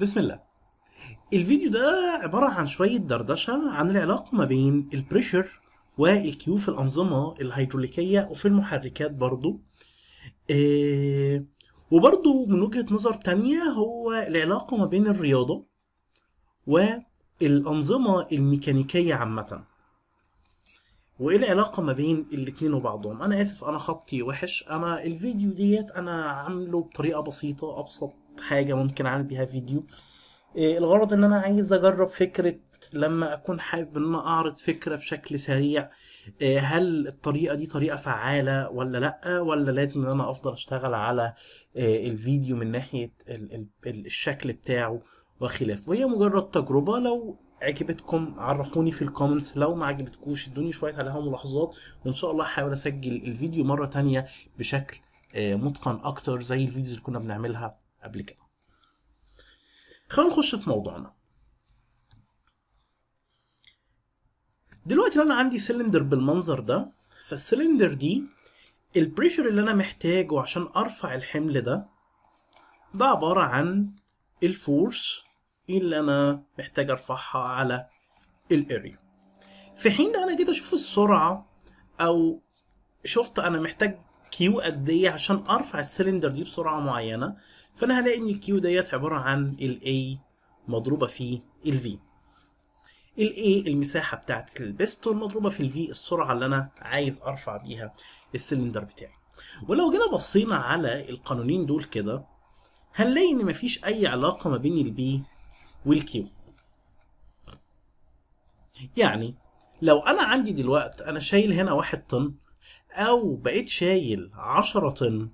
بسم الله الفيديو ده عبارة عن شوية دردشة عن العلاقة ما بين البريشر والكيو في الأنظمة الهيدروليكية وفي المحركات برضو إيه وبرضو من وجهة نظر تانية هو العلاقة ما بين الرياضة والأنظمة الميكانيكية عامة وايه العلاقه ما بين الاتنين وبعضهم انا اسف انا خطي وحش انا الفيديو ديت انا عامله بطريقه بسيطه ابسط حاجه ممكن اعمل بيها فيديو إيه، الغرض ان انا عايز اجرب فكره لما اكون حابب ان انا اعرض فكره بشكل سريع إيه، هل الطريقه دي طريقه فعاله ولا لا ولا لازم ان انا افضل اشتغل على إيه، الفيديو من ناحيه الشكل بتاعه وخلافه وهي مجرد تجربه لو عجبتكم عرفوني في الكومنتس لو ما عجبتكوش ادوني شويه عليها ملاحظات وان شاء الله هحاول اسجل الفيديو مره تانية بشكل آه، متقن اكتر زي الفيديوز اللي كنا بنعملها قبل كده خلينا نخش في موضوعنا دلوقتي لو انا عندي سلندر بالمنظر ده فالسلندر دي البريشر اللي انا محتاجه عشان ارفع الحمل ده ده عباره عن الفورس اللي انا محتاج ارفعها على الاريا في حين انا جيت اشوف السرعه او شفت انا محتاج كيو قد ايه عشان ارفع السلندر دي بسرعه معينه فانا هلاقي ان الكيو ديت عباره عن الاي مضروبه في الفي الاي المساحه بتاعه البستون مضروبه في الفي السرعه اللي انا عايز ارفع بيها السلندر بتاعي ولو جينا بصينا على القانونين دول كده هنلاقي ان مفيش اي علاقه ما بين البي والكيو يعني لو انا عندي دلوقت انا شايل هنا واحد طن او بقيت شايل عشرة طن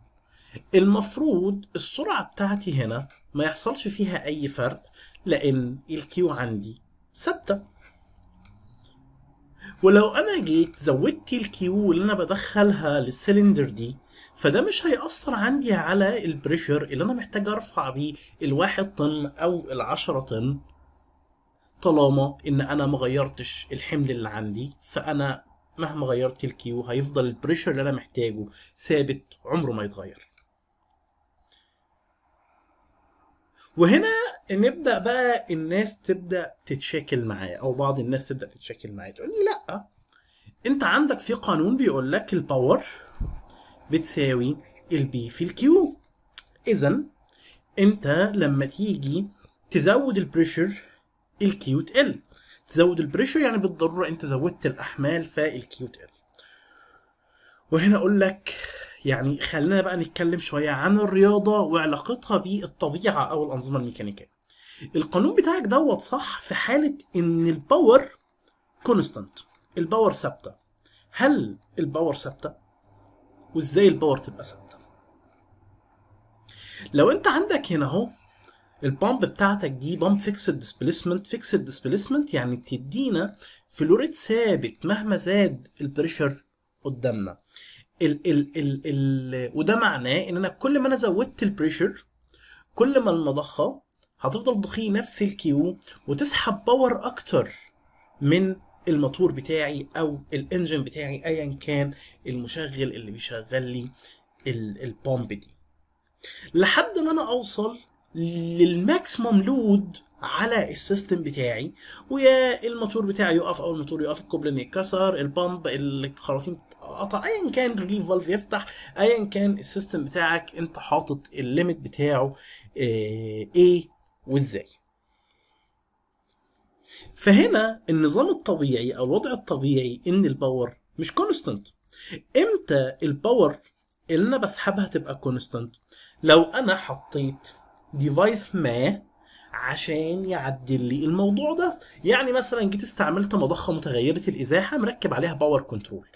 المفروض السرعة بتاعتي هنا ما يحصلش فيها اي فرق لان الكيو عندي ثابتة ولو انا جيت زودت الكيو اللي انا بدخلها للسلندر دي فده مش هيأثر عندي على البريشر اللي انا محتاج ارفع بيه الواحد طن او العشرة طن طالما ان انا ما غيرتش الحمل اللي عندي فانا مهما غيرت الكيو هيفضل البريشر اللي انا محتاجه ثابت عمره ما يتغير وهنا نبدا بقى الناس تبدا تتشاكل معايا او بعض الناس تبدا تتشاكل معايا تقول لي لا انت عندك في قانون بيقول لك الباور بتساوي البي في الكيو اذا انت لما تيجي تزود البريشر الكيو تقل تزود البريشر يعني بالضروره انت زودت الاحمال فالكيو تقل وهنا اقول لك يعني خلينا بقى نتكلم شويه عن الرياضه وعلاقتها بالطبيعه او الانظمه الميكانيكيه القانون بتاعك دوت صح في حاله ان الباور كونستانت الباور ثابته هل الباور ثابته وازاي الباور تبقى ثابته لو انت عندك هنا اهو البامب بتاعتك دي بامب فيكسد ديسبيسمنت فيكسد ديسبيسمنت يعني بتدينا فلوريت ثابت مهما زاد البريشر قدامنا ال ال ال ال وده معناه ان انا كل ما انا زودت البريشر كل ما المضخه هتفضل تضخي نفس الكيو وتسحب باور اكتر من الموتور بتاعي او الانجن بتاعي ايا كان المشغل اللي بيشغل لي البومب دي لحد ما انا اوصل للماكسيمم لود على السيستم بتاعي ويا الموتور بتاعي يقف او الموتور يقف الكوبلن يتكسر البامب الخراطيم قطع ايا كان ريليف فالف يفتح ايا كان السيستم بتاعك انت حاطط الليميت بتاعه ايه وازاي فهنا النظام الطبيعي او الوضع الطبيعي ان الباور مش كونستانت امتى الباور اللي انا بسحبها تبقى كونستانت لو انا حطيت ديفايس ما عشان يعدل لي الموضوع ده يعني مثلا جيت استعملت مضخه متغيره الازاحه مركب عليها باور كنترول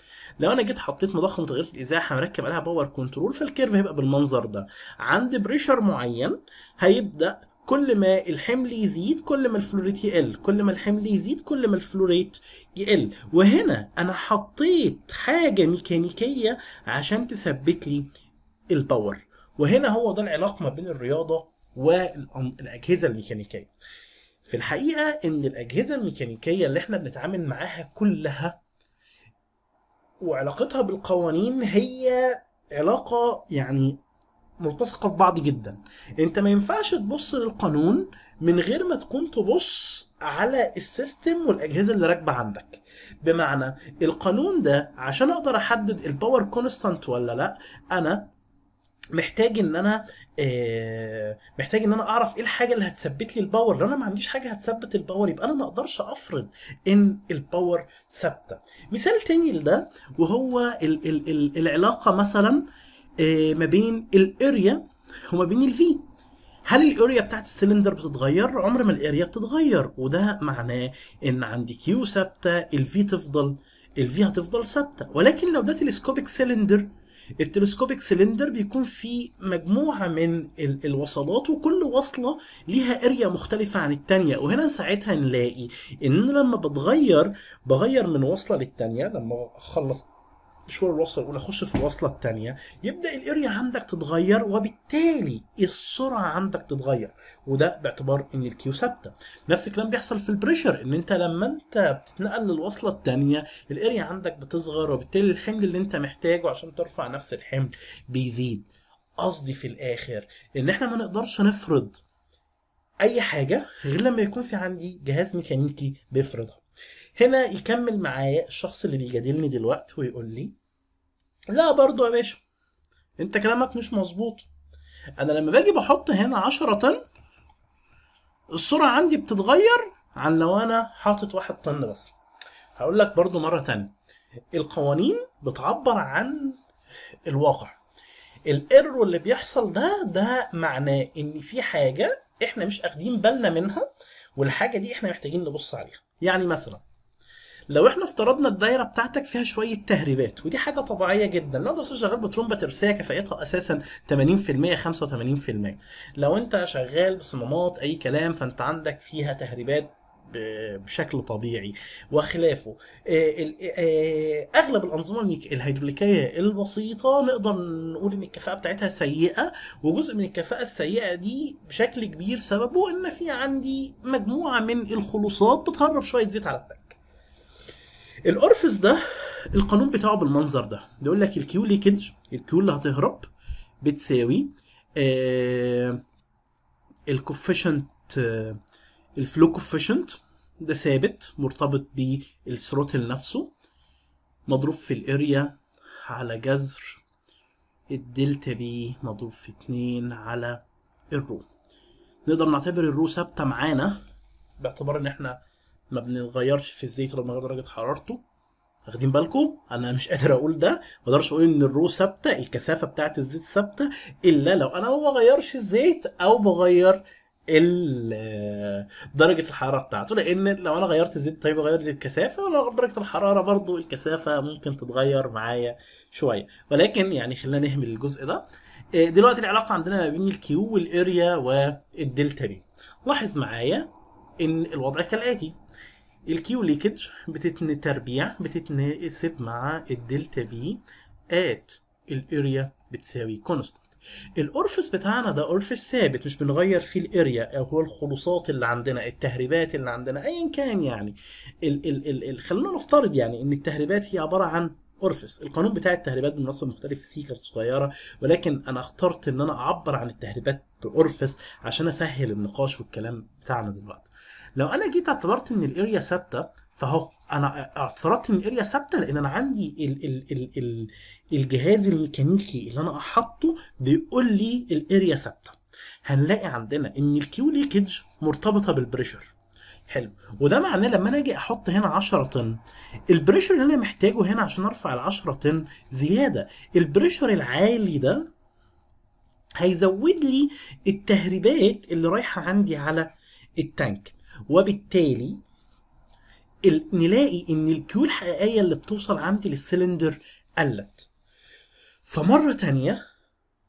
لو انا جيت حطيت مضخه متغيره الازاحه مركب عليها باور كنترول فالكيرف هيبقى بالمنظر ده عند بريشر معين هيبدا كل ما الحمل يزيد كل ما الفلوريت يقل كل ما الحمل يزيد كل ما الفلوريت يقل وهنا انا حطيت حاجه ميكانيكيه عشان تثبت لي الباور وهنا هو ده العلاقه ما بين الرياضه والاجهزه الميكانيكيه في الحقيقه ان الاجهزه الميكانيكيه اللي احنا بنتعامل معاها كلها وعلاقتها بالقوانين هي علاقه يعني ملتصقه ببعض جدا انت ما ينفعش تبص للقانون من غير ما تكون تبص على السيستم والاجهزه اللي راكبه عندك بمعنى القانون ده عشان اقدر احدد الباور كونستانت ولا لا انا محتاج ان انا آه، محتاج ان انا اعرف ايه الحاجه اللي هتثبت لي الباور لو انا ما عنديش حاجه هتثبت الباور يبقى انا ما اقدرش افرض ان الباور ثابته مثال تاني لده وهو العلاقه مثلا آه، ما بين الاريا وما بين الفي هل الاريا بتاعت السلندر بتتغير عمر ما الاريا بتتغير وده معناه ان عندي كيو ثابته الفي تفضل الفي هتفضل ثابته ولكن لو ده تلسكوبيك سلندر التلسكوبيك سلندر بيكون فيه مجموعة من الوصلات وكل وصلة ليها اريا مختلفة عن التانية وهنا ساعتها نلاقي ان لما بتغير بغير من وصلة للتانية لما اخلص مشوار الوصله الاولى خش في الوصله الثانيه يبدا الاريا عندك تتغير وبالتالي السرعه عندك تتغير وده باعتبار ان الكيو ثابته نفس الكلام بيحصل في البريشر ان انت لما انت بتتنقل للوصله الثانيه الاريا عندك بتصغر وبالتالي الحمل اللي انت محتاجه عشان ترفع نفس الحمل بيزيد قصدي في الاخر ان احنا ما نقدرش نفرض اي حاجه غير لما يكون في عندي جهاز ميكانيكي بيفرضها هنا يكمل معايا الشخص اللي بيجادلني دلوقتي ويقول لي لا برضو يا باشا انت كلامك مش مظبوط انا لما باجي بحط هنا 10 طن الصورة عندي بتتغير عن لو انا حاطط واحد طن بس هقول لك برضو مرة تانية القوانين بتعبر عن الواقع الايرور اللي بيحصل ده ده معناه ان في حاجة احنا مش اخدين بالنا منها والحاجة دي احنا محتاجين نبص عليها يعني مثلا لو احنا افترضنا الدايره بتاعتك فيها شويه تهريبات ودي حاجه طبيعيه جدا لو انت شغال بترومبه ترسيه كفائتها اساسا 80% 85% لو انت شغال بصمامات اي كلام فانت عندك فيها تهريبات بشكل طبيعي وخلافه آه، آه، اغلب الانظمه الهيدروليكيه البسيطه نقدر نقول ان الكفاءه بتاعتها سيئه وجزء من الكفاءه السيئه دي بشكل كبير سببه ان في عندي مجموعه من الخلوصات بتهرب شويه زيت على التانك الاورفس ده القانون بتاعه بالمنظر ده بيقول لك الكيو ليكج الكيو اللي هتهرب بتساوي الكوفيشنت الفلو كوفيشنت ده ثابت مرتبط بالثروتل نفسه مضروب في الاريا على جذر الدلتا بي مضروب في اتنين على الرو نقدر نعتبر الرو ثابته معانا باعتبار ان احنا ما بنتغيرش في الزيت ولا بنغير درجه حرارته واخدين بالكم انا مش قادر اقول ده ما اقدرش اقول ان الرو ثابته الكثافه بتاعه الزيت ثابته الا لو انا ما بغيرش الزيت او بغير درجة الحرارة بتاعته لأن لو أنا غيرت الزيت طيب غير لي الكثافة ولو غيرت درجة الحرارة برضو الكثافة ممكن تتغير معايا شوية ولكن يعني خلينا نهمل الجزء ده آه، دلوقتي العلاقة عندنا ما بين الكيو والاريا والدلتا بي لاحظ معايا إن الوضع كالآتي الكيو ليكج بتتني تربيع بتتناسب مع الدلتا بي ات الاريا بتساوي كونستانت الاورفس بتاعنا ده اورفس ثابت مش بنغير فيه الاريا او هو الخلوصات اللي عندنا التهريبات اللي عندنا ايا كان يعني ال ال ال ال خلينا نفترض يعني ان التهريبات هي عباره عن اورفس القانون بتاع التهريبات بنص مختلف سيكر صغيره ولكن انا اخترت ان انا اعبر عن التهريبات باورفس عشان اسهل النقاش والكلام بتاعنا دلوقتي لو انا جيت اعتبرت ان الاريا ثابته فهو انا اعتبرت ان الاريا ثابته لان انا عندي ال ال ال ال الجهاز الميكانيكي اللي انا احطه بيقول لي الاريا ثابته هنلاقي عندنا ان الكيو ليكج مرتبطه بالبريشر حلو وده معناه لما انا اجي احط هنا 10 طن البريشر اللي انا محتاجه هنا عشان ارفع ال 10 طن زياده البريشر العالي ده هيزود لي التهريبات اللي رايحه عندي على التانك وبالتالي نلاقي ان الكيو الحقيقيه اللي بتوصل عندي للسلندر قلت فمره تانية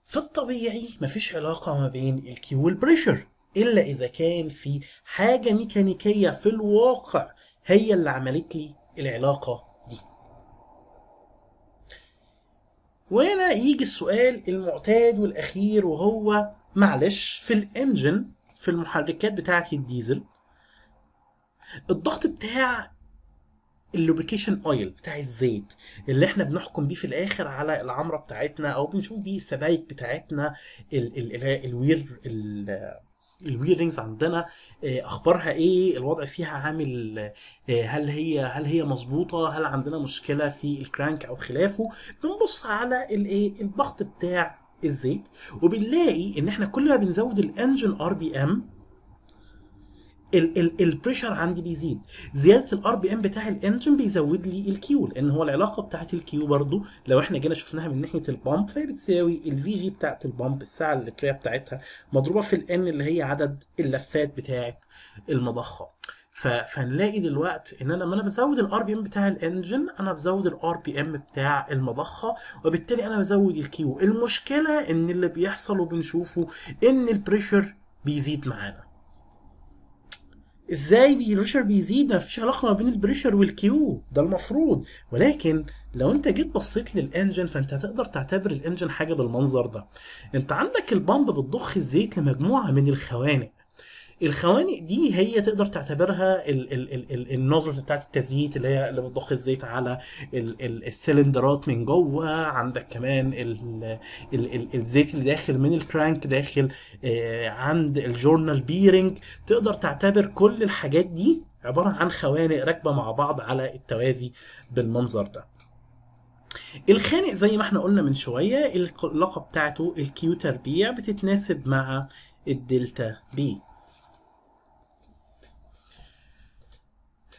في الطبيعي مفيش علاقه ما بين الكيو والبريشر الا اذا كان في حاجه ميكانيكيه في الواقع هي اللي عملت لي العلاقه دي وهنا يجي السؤال المعتاد والاخير وهو معلش في الانجن في المحركات بتاعه الديزل الضغط بتاع اللوبريكيشن اويل بتاع الزيت اللي احنا بنحكم بيه في الاخر على العمره بتاعتنا او بنشوف بيه السبايك بتاعتنا الوير الويرنجز عندنا آه، اخبارها ايه الوضع فيها عامل آه، هل هي هل هي مظبوطه هل عندنا مشكله في الكرانك او خلافه بنبص على الايه الضغط بتاع الزيت وبنلاقي ان احنا كل ما بنزود الانجن ار بي ام البريشر عندي بيزيد زياده الار بي ام بتاع الانجن بيزود لي الكيو لان هو العلاقه بتاعه الكيو برضو لو احنا جينا شفناها من ناحيه البامب فهي بتساوي الفي جي بتاعه البامب الساعه اللتريه بتاعتها مضروبه في الان اللي هي عدد اللفات بتاعه المضخه فنلاقي دلوقتي ان انا لما انا بزود الار بي ام بتاع الانجن انا بزود الار بي ام بتاع المضخه وبالتالي انا بزود الكيو المشكله ان اللي بيحصل وبنشوفه ان البريشر بيزيد معانا ازاي البريشر بيزيد ما فيش علاقه ما بين البريشر والكيو ده المفروض ولكن لو انت جيت بصيت للانجن فانت هتقدر تعتبر الانجن حاجه بالمنظر ده انت عندك البامب بتضخ الزيت لمجموعه من الخوانق الخوانق دي هي تقدر تعتبرها النظرة بتاعت التزييت اللي هي اللي بتضخ الزيت على السلندرات من جوه عندك كمان الزيت اللي داخل من الكرانك داخل آه عند الجورنال بيرنج تقدر تعتبر كل الحاجات دي عبارة عن خوانق راكبة مع بعض على التوازي بالمنظر ده الخانق زي ما احنا قلنا من شوية اللقب بتاعته الكيو تربيع بتتناسب مع الدلتا بي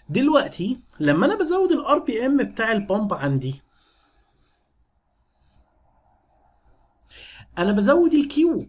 دلوقتي لما انا بزود الار بي ام بتاع البامب عندي انا بزود الكيو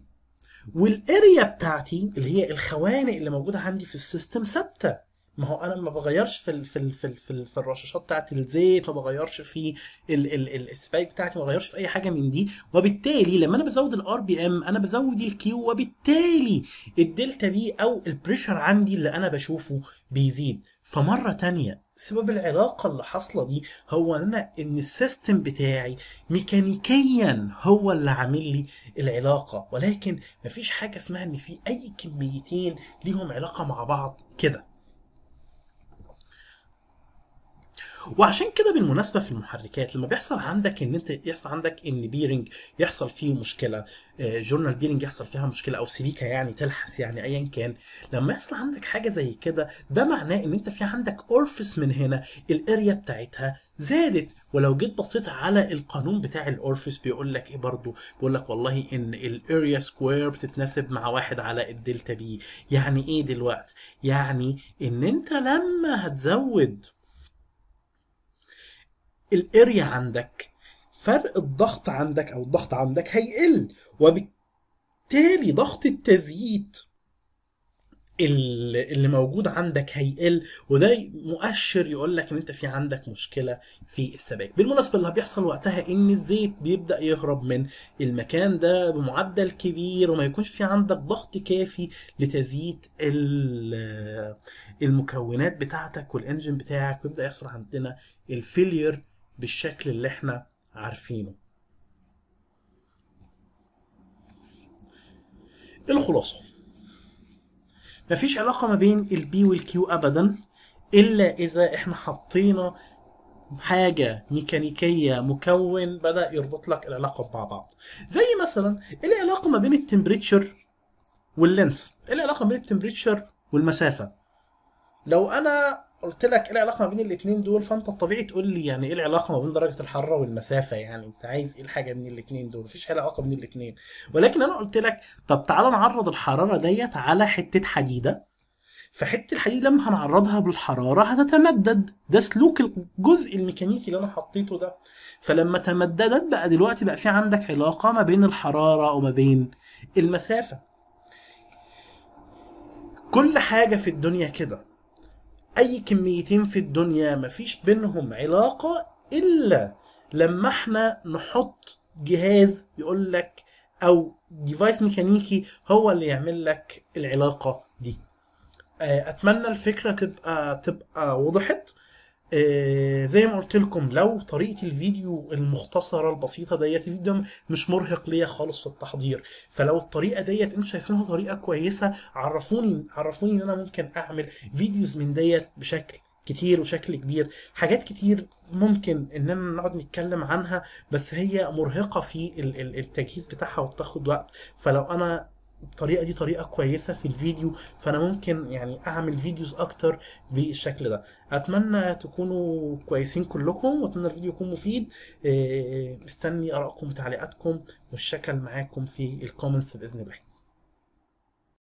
والاريا بتاعتي اللي هي الخوانق اللي موجوده عندي في السيستم ثابته ما هو انا ما بغيرش في الـ في الـ في الـ في, الـ في الرشاشات بتاعت الزيت ما بغيرش في السبايك بتاعتي ما بغيرش في اي حاجه من دي وبالتالي لما انا بزود الار بي ام انا بزود الكيو وبالتالي الدلتا بي او البريشر عندي اللي انا بشوفه بيزيد فمره تانية سبب العلاقه اللي حاصله دي هو انا ان السيستم بتاعي ميكانيكيا هو اللي عامل لي العلاقه ولكن مفيش حاجه اسمها ان في اي كميتين ليهم علاقه مع بعض كده وعشان كده بالمناسبه في المحركات لما بيحصل عندك ان انت يحصل عندك ان بيرنج يحصل فيه مشكله جورنال آه، بيرنج يحصل فيها مشكله او سبيكه يعني تلحس يعني ايا كان لما يحصل عندك حاجه زي كده ده معناه ان انت في عندك اورفس من هنا الاريا بتاعتها زادت ولو جيت بصيت على القانون بتاع الاورفس بيقول لك ايه برضه بيقول لك والله ان الاريا سكوير بتتناسب مع واحد على الدلتا بي يعني ايه دلوقتي يعني ان انت لما هتزود الاريا عندك فرق الضغط عندك او الضغط عندك هيقل وبالتالي ضغط التزييت اللي موجود عندك هيقل وده مؤشر يقول لك ان انت في عندك مشكله في السباك بالمناسبه اللي بيحصل وقتها ان الزيت بيبدا يهرب من المكان ده بمعدل كبير وما يكونش في عندك ضغط كافي لتزييت المكونات بتاعتك والانجن بتاعك ويبدا يحصل عندنا الفيلير بالشكل اللي احنا عارفينه الخلاصة مفيش علاقة ما بين البي والكيو أبدا إلا إذا احنا حطينا حاجة ميكانيكية مكون بدأ يربط لك العلاقة مع بعض زي مثلا ايه العلاقة ما بين التمبريتشر واللينس ايه العلاقة ما بين التمبريتشر والمسافة لو أنا قلت لك ايه العلاقه ما بين الاثنين دول فانت الطبيعي تقول لي يعني ايه العلاقه ما بين درجه الحراره والمسافه يعني انت عايز ايه الحاجه من الاثنين دول مفيش علاقه بين الاثنين ولكن انا قلت لك طب تعالى نعرض الحراره ديت على حته حديده فحته الحديد لما هنعرضها بالحراره هتتمدد ده سلوك الجزء الميكانيكي اللي انا حطيته ده فلما تمددت بقى دلوقتي بقى في عندك علاقه ما بين الحراره وما بين المسافه كل حاجه في الدنيا كده اي كميتين في الدنيا مفيش بينهم علاقه الا لما احنا نحط جهاز يقول لك او ديفايس ميكانيكي هو اللي يعمل لك العلاقه دي آه، اتمنى الفكره تبقى تبقى وضحت آه زي ما قلت لكم لو طريقه الفيديو المختصره البسيطه ديت الفيديو مش مرهق ليا خالص في التحضير فلو الطريقه ديت انتوا شايفينها طريقه كويسه عرفوني عرفوني ان انا ممكن اعمل فيديوز من ديت بشكل كتير وشكل كبير حاجات كتير ممكن اننا نقعد نتكلم عنها بس هي مرهقه في التجهيز بتاعها وبتاخد وقت فلو انا الطريقه دي طريقه كويسه في الفيديو فانا ممكن يعني اعمل فيديوز اكتر بالشكل ده اتمنى تكونوا كويسين كلكم واتمنى الفيديو يكون مفيد آه، آه، آه، مستني ارائكم وتعليقاتكم والشكل معاكم في الكومنتس باذن الله